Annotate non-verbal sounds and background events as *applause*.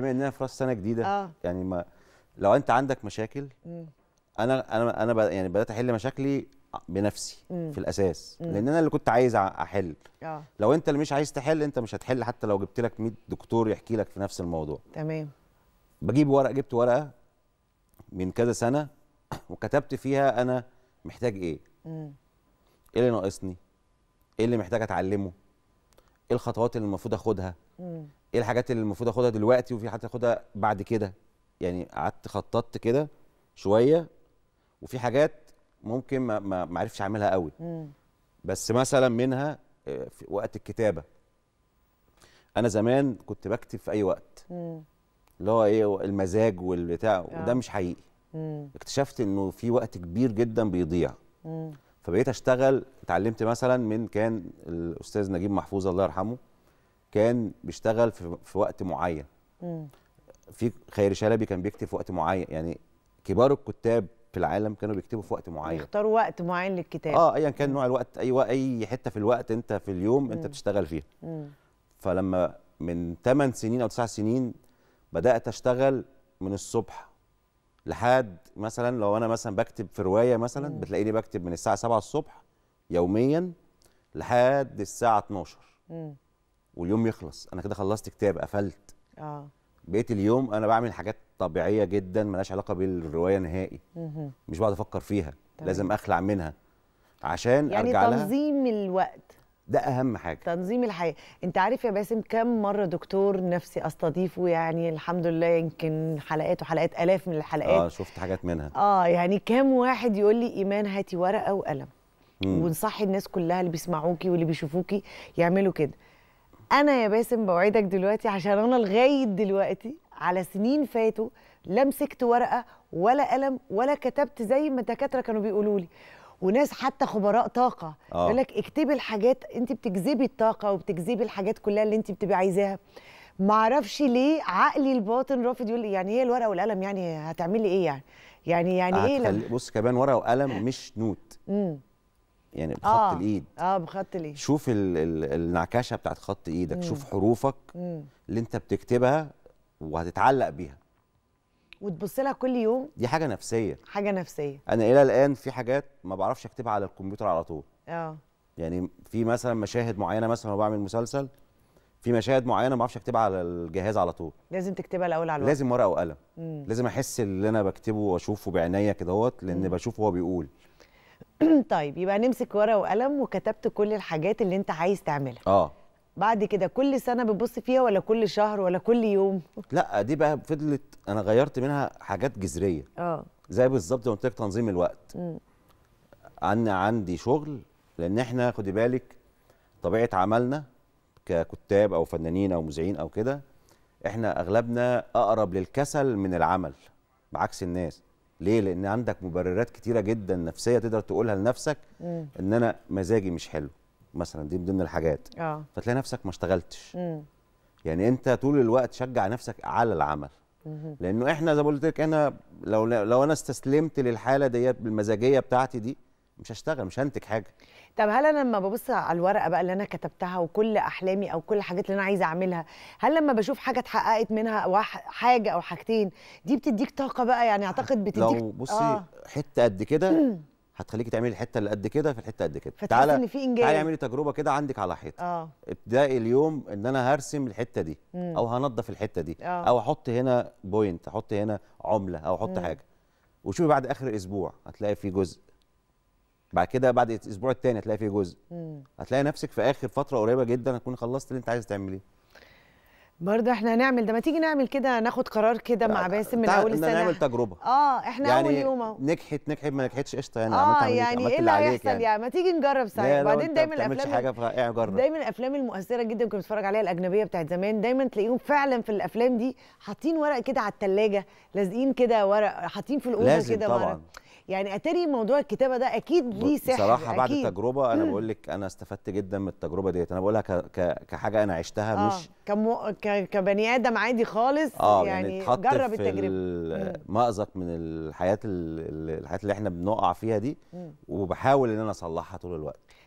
بما اننا في راس سنه جديده آه. يعني ما لو انت عندك مشاكل انا انا انا يعني بدات احل مشاكلي بنفسي مم. في الاساس مم. لان انا اللي كنت عايز احل آه. لو انت اللي مش عايز تحل انت مش هتحل حتى لو جبت لك 100 دكتور يحكي لك في نفس الموضوع تمام بجيب ورقه جبت ورقه من كذا سنه *clears throat* وكتبت فيها انا محتاج ايه مم. ايه اللي ناقصني ايه اللي محتاج اتعلمه ايه الخطوات اللي المفروض اخدها ايه الحاجات اللي المفروض اخدها دلوقتي وفي حاجات اخدها بعد كده يعني قعدت خططت كده شويه وفي حاجات ممكن ما ما عرفش اعملها قوي مم. بس مثلا منها آه، في وقت الكتابه انا زمان كنت بكتب في اي وقت اللي هو ايه المزاج والبتاع آه. وده مش حقيقي مم. اكتشفت انه في وقت كبير جدا بيضيع مم. فبقيت اشتغل اتعلمت مثلا من كان الاستاذ نجيب محفوظ الله يرحمه كان بيشتغل في, في وقت معين في خير شلبي كان بيكتب في وقت معين يعني كبار الكتاب في العالم كانوا بيكتبوا في وقت معين يختاروا وقت معين للكتاب اه ايا كان نوع الوقت اي اي حته في الوقت انت في اليوم انت بتشتغل فيها فلما من 8 سنين او 9 سنين بدات اشتغل من الصبح لحد مثلا لو انا مثلا بكتب في روايه مثلا بتلاقيني بكتب من الساعه 7 الصبح يوميا لحد الساعه 12 مم. واليوم يخلص انا كده خلصت كتاب قفلت اه بقيت اليوم انا بعمل حاجات طبيعيه جدا ملهاش علاقه بالروايه نهائي مم. مش بقعد افكر فيها طبعا. لازم اخلع منها عشان يعني ارجع لها يعني تنظيم الوقت ده اهم حاجه تنظيم الحياه انت عارف يا باسم كم مره دكتور نفسي استضيفه يعني الحمد لله يمكن حلقات وحلقات الاف من الحلقات اه شفت حاجات منها اه يعني كم واحد يقول لي ايمان هاتي ورقه وقلم مم. ونصحي الناس كلها اللي بيسمعوكي واللي بيشوفوكي يعملوا كده انا يا باسم بوعدك دلوقتي عشان انا لغايه دلوقتي على سنين فاتوا لا مسكت ورقه ولا قلم ولا كتبت زي ما الدكاتره كانوا بيقولوا لي وناس حتى خبراء طاقه آه. يقول لك اكتبي الحاجات انت بتجذبي الطاقه وبتجذبي الحاجات كلها اللي انت بتبقي عايزاها معرفش ليه عقلي الباطن رافض يقول لي يعني ايه الورقه والقلم يعني هتعملي ايه يعني يعني يعني ايه لما بص كمان ورقه وقلم مش نوت امم يعني آه. بخط آه. الايد اه بخط الايد شوف ال ال النعكشه بتاعت خط ايدك مم. شوف حروفك مم. اللي انت بتكتبها وهتتعلق بيها وتبص لها كل يوم دي حاجه نفسيه حاجه نفسيه انا الى الان في حاجات ما بعرفش اكتبها على الكمبيوتر على طول اه يعني في مثلا مشاهد معينه مثلا بعمل مسلسل في مشاهد معينه ما بعرفش اكتبها على الجهاز على طول لازم تكتبها الاول على الورق لازم ورقه وقلم لازم احس اللي انا بكتبه واشوفه بعينيا كدهوت لان بشوفه هو بيقول *clears throat* طيب يبقى نمسك ورقه وقلم وكتبت كل الحاجات اللي انت عايز تعملها اه بعد كده كل سنه بتبص فيها ولا كل شهر ولا كل يوم لا دي بقى فضلت انا غيرت منها حاجات جذريه اه زي بالظبط ما قلت لك تنظيم الوقت عنا عندي شغل لان احنا خدي بالك طبيعه عملنا ككتاب او فنانين او مذيعين او كده احنا اغلبنا اقرب للكسل من العمل بعكس الناس ليه لان عندك مبررات كتيره جدا نفسيه تقدر تقولها لنفسك ان انا مزاجي مش حلو مثلا دي من ضمن الحاجات اه فتلاقي نفسك ما اشتغلتش يعني انت طول الوقت شجع نفسك على العمل مم. لانه احنا زي ما قلت لك انا لو لو انا استسلمت للحاله ديت بالمزاجيه بتاعتي دي مش هشتغل مش هنتج حاجه طب هل انا لما ببص على الورقه بقى اللي انا كتبتها وكل احلامي او كل الحاجات اللي انا عايزه اعملها هل لما بشوف حاجه اتحققت منها حاجه او حاجتين دي بتديك طاقه بقى يعني اعتقد بتديك لو بصي آه. حته قد كده *clears throat* هتخليكي تعملي الحته اللي قد كده في الحته قد كده تعالى ان في انجاز تعالى اعملي تجربه كده عندك على حيطه اه ابتدائي اليوم ان انا هرسم الحته دي مم. او هنضف الحته دي أوه. او احط هنا بوينت احط هنا عمله او احط مم. حاجه وشوفي بعد اخر اسبوع هتلاقي في جزء بعد كده بعد الاسبوع الثاني هتلاقي في جزء مم. هتلاقي نفسك في اخر فتره قريبه جدا هتكوني خلصت اللي انت عايز تعمليه برضه احنا هنعمل ده ما تيجي نعمل كده ناخد قرار كده مع باسم من اول السنه نعمل تجربه اه احنا يعني اول يوم اهو نجحت نجحت ما نجحتش قشطه يعني اه يعني ايه اللي هيحصل يعني. يعني ما تيجي نجرب ساعتها وبعدين دايما الافلام حاجه ايه، جرب دايما الافلام المؤثره جدا كنت بتفرج عليها الاجنبيه بتاعت زمان دايما تلاقيهم فعلا في الافلام دي حاطين ورق كده على الثلاجه لازقين كده ورق حاطين في الاوضه كده ورق يعني اتاري موضوع الكتابه ده اكيد ليه سحر بصراحه بعد أكيد. التجربه انا بقول لك انا استفدت جدا من التجربه ديت انا بقولها ك... ك... كحاجه انا عشتها آه. مش كم... ك... كبني ادم عادي خالص آه يعني, يعني جرب التجربه مأزق من الحياه ال... الحياه اللي احنا بنقع فيها دي وبحاول ان انا اصلحها طول الوقت